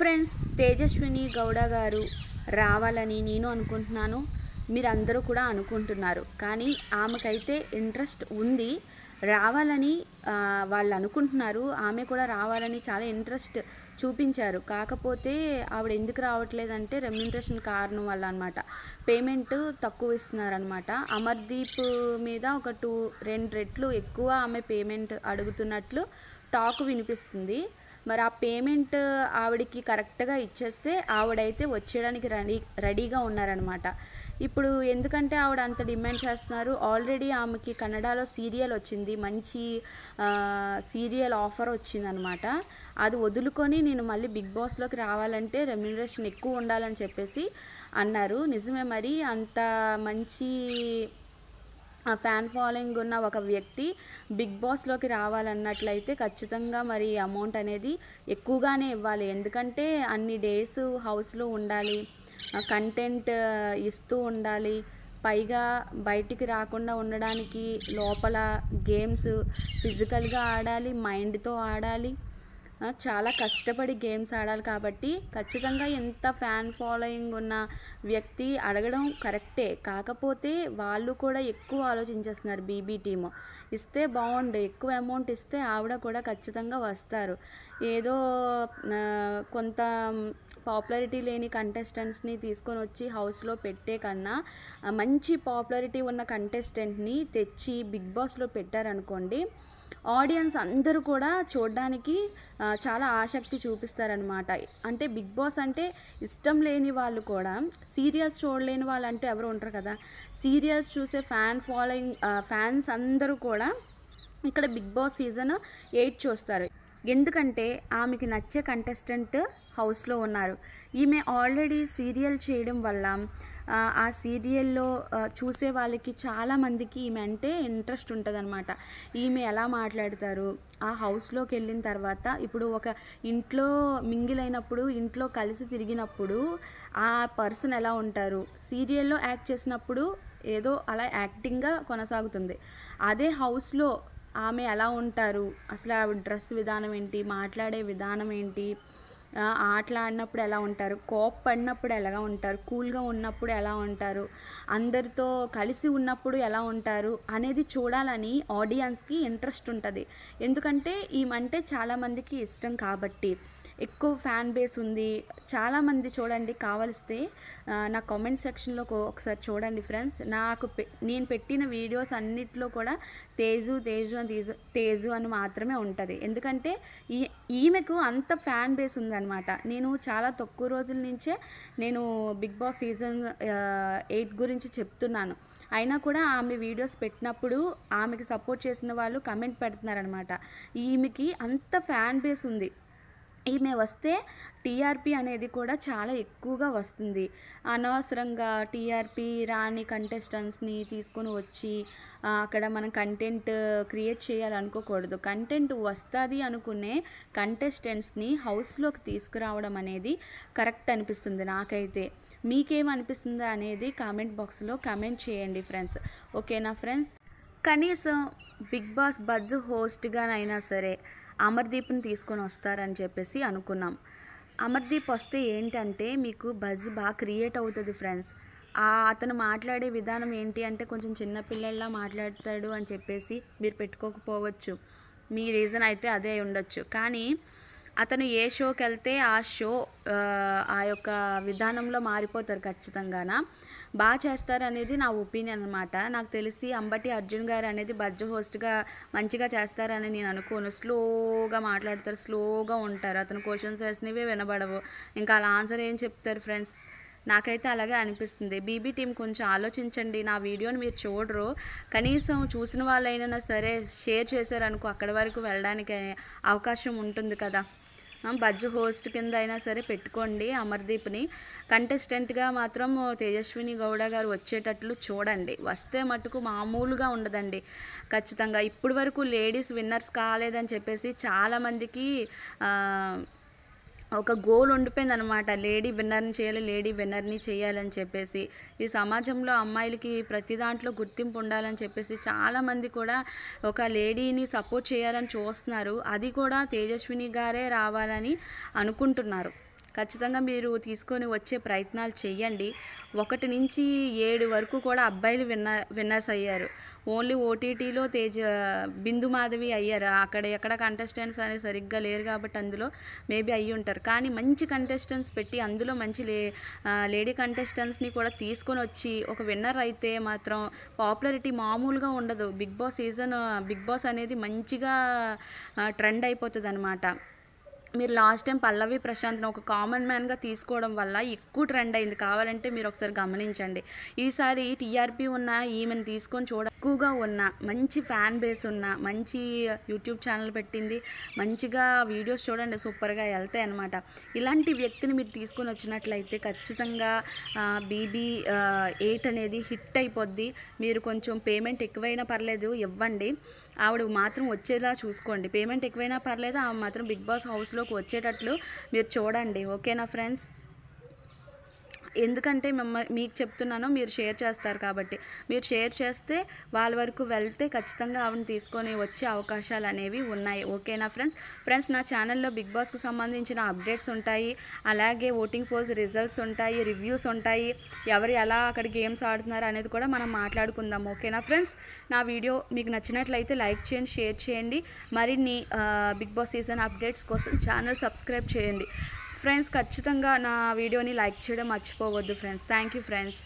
friends Tejaswini Gowda గారు రావాలని నేను అనుకుంటున్నాను మీరందరూ కూడా అనుకుంటున్నారు కానీ ఆమెకైతే ఇంట్రెస్ట్ ఉంది రావాలని వాళ్ళు అనుకుంటున్నారు ఆమె కూడా రావాలని చాలా ఇంట్రెస్ట్ చూపించారు కాకపోతే ఆవిడ ఎందుకు రావట్లేదంటే రెమ్యూనరేషన్ కారణం వల్ల అనమాట పేమెంట్ తక్కువ ఇస్తున్నారనమాట అమర్దీప్ మీద ఒక టూ రెండు రెట్లు ఎక్కువ ఆమె పేమెంట్ అడుగుతున్నట్లు టాక్ వినిపిస్తుంది మరి ఆ పేమెంట్ ఆవిడకి కరెక్ట్గా ఇచ్చేస్తే ఆవిడైతే వచ్చేయడానికి రెడీ రెడీగా ఉన్నారనమాట ఇప్పుడు ఎందుకంటే ఆవిడ అంత డిమాండ్ చేస్తున్నారు ఆల్రెడీ ఆమెకి కన్నడలో సీరియల్ వచ్చింది మంచి సీరియల్ ఆఫర్ వచ్చిందనమాట అది వదులుకొని నేను మళ్ళీ బిగ్ బాస్లోకి రావాలంటే రెమ్యునరేషన్ ఎక్కువ ఉండాలని చెప్పేసి అన్నారు నిజమే మరి అంత మంచి ఆ ఫ్యాన్ ఫాలోయింగ్ ఉన్న ఒక వ్యక్తి బిగ్ బాస్లోకి రావాలన్నట్లయితే ఖచ్చితంగా మరి అమౌంట్ అనేది ఎక్కువగానే ఇవ్వాలి ఎందుకంటే అన్ని డేస్ హౌస్లో ఉండాలి కంటెంట్ ఇస్తూ ఉండాలి పైగా బయటికి రాకుండా ఉండడానికి లోపల గేమ్స్ ఫిజికల్గా ఆడాలి మైండ్తో ఆడాలి చాలా కష్టపడి గేమ్స్ ఆడాలి కాబట్టి ఖచ్చితంగా ఎంత ఫ్యాన్ ఫాలోయింగ్ ఉన్న వ్యక్తి అడగడం కరెక్టే కాకపోతే వాళ్ళు కూడా ఎక్కువ ఆలోచించేస్తున్నారు బీబీ టీము ఇస్తే బాగుండు ఎక్కువ అమౌంట్ ఇస్తే ఆవిడ కూడా ఖచ్చితంగా వస్తారు ఏదో కొంత పాపులారిటీ లేని కంటెస్టెంట్స్ని తీసుకొని వచ్చి హౌస్లో పెట్టే కన్నా మంచి పాపులారిటీ ఉన్న కంటెస్టెంట్ని తెచ్చి బిగ్ బాస్లో పెట్టారనుకోండి ఆడియన్స్ అందరూ కూడా చూడడానికి చాలా ఆసక్తి చూపిస్తారనమాట అంటే బిగ్ బాస్ అంటే ఇష్టం లేని వాళ్ళు కూడా సీరియల్స్ చూడలేని వాళ్ళు అంటే ఎవరు ఉంటారు కదా సీరియల్స్ చూసే ఫ్యాన్ ఫాలోయింగ్ ఫ్యాన్స్ అందరూ కూడా ఇక్కడ బిగ్ బాస్ సీజన్ ఎయిట్ చూస్తారు ఎందుకంటే ఆమెకి నచ్చే కంటెస్టెంట్ హౌస్లో ఉన్నారు ఈమె ఆల్రెడీ సీరియల్ చేయడం వల్ల ఆ సీరియల్లో చూసే వాళ్ళకి చాలామందికి ఈమె అంటే ఇంట్రెస్ట్ ఉంటుందన్నమాట ఈమె ఎలా మాట్లాడతారు ఆ హౌస్లోకి వెళ్ళిన తర్వాత ఇప్పుడు ఒక ఇంట్లో మింగిల్ అయినప్పుడు ఇంట్లో కలిసి తిరిగినప్పుడు ఆ పర్సన్ ఎలా ఉంటారు సీరియల్లో యాక్ట్ చేసినప్పుడు ఏదో అలా యాక్టింగ్గా కొనసాగుతుంది అదే హౌస్లో ఆమె ఎలా ఉంటారు అసలు డ్రెస్ విధానం ఏంటి మాట్లాడే విధానం ఏంటి ఆటలు ఆడినప్పుడు ఎలా ఉంటారు కోప పడినప్పుడు ఎలాగా ఉంటారు కూల్గా ఉన్నప్పుడు ఎలా ఉంటారు అందరితో కలిసి ఉన్నప్పుడు ఎలా ఉంటారు అనేది చూడాలని ఆడియన్స్కి ఇంట్రెస్ట్ ఉంటుంది ఎందుకంటే ఈమంటే చాలామందికి ఇష్టం కాబట్టి ఎక్కువ ఫ్యాన్ బేస్ ఉంది చాలామంది చూడండి కావలిస్తే నా కామెంట్ సెక్షన్లో ఒకసారి చూడండి ఫ్రెండ్స్ నాకు నేను పెట్టిన వీడియోస్ అన్నిట్లో కూడా తేజు తేజు అని తేజు అని మాత్రమే ఉంటుంది ఎందుకంటే ఈ ఈమెకు అంత ఫ్యాన్ బేస్ ఉందండి అనమాట నేను చాలా తక్కువ రోజుల నుంచే నేను బిగ్ బాస్ సీజన్ ఎయిట్ గురించి చెప్తున్నాను అయినా కూడా ఆమె వీడియోస్ పెట్టినప్పుడు ఆమెకి సపోర్ట్ చేసిన వాళ్ళు కమెంట్ పెడుతున్నారనమాట ఈమెకి అంత ఫ్యాన్ బేస్ ఉంది ఈమె వస్తే టీఆర్పీ అనేది కూడా చాలా ఎక్కువగా వస్తుంది అనవసరంగా టీఆర్పీ రాని కంటెస్టెంట్స్ని తీసుకొని వచ్చి అక్కడ మనం కంటెంట్ క్రియేట్ చేయాలనుకోకూడదు కంటెంట్ వస్తుంది అనుకునే కంటెస్టెంట్స్ని హౌస్లోకి తీసుకురావడం అనేది కరెక్ట్ అనిపిస్తుంది నాకైతే మీకేమనిపిస్తుందా అనేది కామెంట్ బాక్స్లో కామెంట్ చేయండి ఫ్రెండ్స్ ఓకేనా ఫ్రెండ్స్ కనీసం బిగ్ బాస్ బజ్ హోస్ట్గానైనా సరే అమర్దీప్ని తీసుకొని వస్తారని చెప్పేసి అనుకున్నాం అమర్దీప్ వస్తే ఏంటంటే మీకు బజ్ బాగా క్రియేట్ అవుతుంది ఫ్రెండ్స్ అతను మాట్లాడే విధానం ఏంటి అంటే కొంచెం చిన్నపిల్లల్లా మాట్లాడతాడు అని చెప్పేసి మీరు పెట్టుకోకపోవచ్చు మీ రీజన్ అయితే అదే ఉండొచ్చు కానీ అతను ఏ షోకి వెళ్తే ఆ షో ఆ యొక్క విధానంలో మారిపోతారు ఖచ్చితంగాన బాగా చేస్తారు అనేది నా ఒపీనియన్ అనమాట నాకు తెలిసి అంబటి అర్జున్ గారు అనేది బజ్జ హోస్ట్గా మంచిగా చేస్తారని నేను అనుకోను స్లోగా మాట్లాడతారు స్లోగా ఉంటారు అతను క్వశ్చన్స్ వేసినవి వినబడవు ఇంకా అలా ఆన్సర్ ఏం చెప్తారు ఫ్రెండ్స్ నాకైతే అలాగే అనిపిస్తుంది బీబీ టీం కొంచెం ఆలోచించండి నా వీడియోని మీరు చూడరు కనీసం చూసిన వాళ్ళైనా సరే షేర్ చేశారనుకో అక్కడి వరకు వెళ్ళడానికి అవకాశం ఉంటుంది కదా బజ్జు హోస్ట్ కింద అయినా సరే పెట్టుకోండి అమర్దీప్ని కంటెస్టెంట్గా మాత్రం తేజస్విని గౌడ గారు వచ్చేటట్లు చూడండి వస్తే మటుకు మామూలుగా ఉండదండి ఖచ్చితంగా ఇప్పటి వరకు లేడీస్ విన్నర్స్ కాలేదని చెప్పేసి చాలామందికి ఒక గోల్ ఉండిపోయింది అనమాట లేడీ విన్నర్ని చేయాలి లేడీ విన్నర్ని చేయాలని చెప్పేసి ఈ సమాజంలో అమ్మాయిలకి ప్రతి దాంట్లో గుర్తింపు ఉండాలని చెప్పేసి చాలామంది కూడా ఒక లేడీని సపోర్ట్ చేయాలని చూస్తున్నారు అది కూడా తేజస్విని గారే రావాలని అనుకుంటున్నారు ఖచ్చితంగా మీరు తీసుకొని వచ్చే ప్రయత్నాలు చేయండి ఒకటి నుంచి ఏడు వరకు కూడా అబ్బాయిలు విన్న విన్నర్స్ అయ్యారు ఓన్లీ ఓటీటీలో తేజ బిందు మాధవి అయ్యారు అక్కడ ఎక్కడ కంటెస్టెంట్స్ అనేది సరిగ్గా లేరు కాబట్టి అందులో మేబీ అయ్యి ఉంటారు కానీ మంచి కంటెస్టెంట్స్ పెట్టి అందులో మంచి లే లేడీ కంటెస్టెంట్స్ని కూడా తీసుకొని వచ్చి ఒక విన్నర్ అయితే మాత్రం పాపులారిటీ మామూలుగా ఉండదు Bigg Boss season Bigg Boss అనేది మంచిగా ట్రెండ్ అయిపోతుంది అనమాట మీరు లాస్ట్ టైం పల్లవి ప్రశాంత్ని ఒక కామన్ మ్యాన్గా తీసుకోవడం వల్ల ఎక్కువ ట్రెండ్ అయింది కావాలంటే మీరు ఒకసారి గమనించండి ఈసారి టీఆర్పీ ఉన్న ఈమెను తీసుకొని చూడ ఎక్కువగా ఉన్న మంచి ఫ్యాన్ బేస్ ఉన్న మంచి యూట్యూబ్ ఛానల్ పెట్టింది మంచిగా వీడియోస్ చూడండి సూపర్గా వెళ్తాయి అనమాట ఇలాంటి వ్యక్తిని మీరు తీసుకొని వచ్చినట్లయితే ఖచ్చితంగా బీబీ ఎయిట్ అనేది హిట్ అయిపోద్ది మీరు కొంచెం పేమెంట్ ఎక్కువైనా పర్లేదు ఇవ్వండి ఆవిడ మాత్రం వచ్చేలా చూసుకోండి పేమెంట్ ఎక్కువైనా పర్లేదు ఆమె మాత్రం బిగ్ బాస్ హౌస్లోకి వచ్చేటట్లు మీరు చూడండి ఓకేనా ఫ్రెండ్స్ ఎందుకంటే మిమ్మ మీకు చెప్తున్నాను మీరు షేర్ చేస్తారు కాబట్టి మీరు షేర్ చేస్తే వాళ్ళ వరకు వెళ్తే ఖచ్చితంగా ఆవిడని తీసుకొని వచ్చే అవకాశాలు అనేవి ఉన్నాయి ఓకేనా ఫ్రెండ్స్ ఫ్రెండ్స్ నా ఛానల్లో బిగ్ బాస్కి సంబంధించిన అప్డేట్స్ ఉంటాయి అలాగే ఓటింగ్ పోల్స్ రిజల్ట్స్ ఉంటాయి రివ్యూస్ ఉంటాయి ఎవరు ఎలా అక్కడ గేమ్స్ ఆడుతున్నారు అనేది కూడా మనం మాట్లాడుకుందాం ఓకేనా ఫ్రెండ్స్ నా వీడియో మీకు నచ్చినట్లయితే లైక్ చేయండి షేర్ చేయండి మరిన్ని బిగ్ బాస్ సీజన్ అప్డేట్స్ కోసం ఛానల్ సబ్స్క్రైబ్ చేయండి ఫ్రెండ్స్ ఖచ్చితంగా నా వీడియోని లైక్ చేయడం మర్చిపోవద్దు ఫ్రెండ్స్ థ్యాంక్ యూ ఫ్రెండ్స్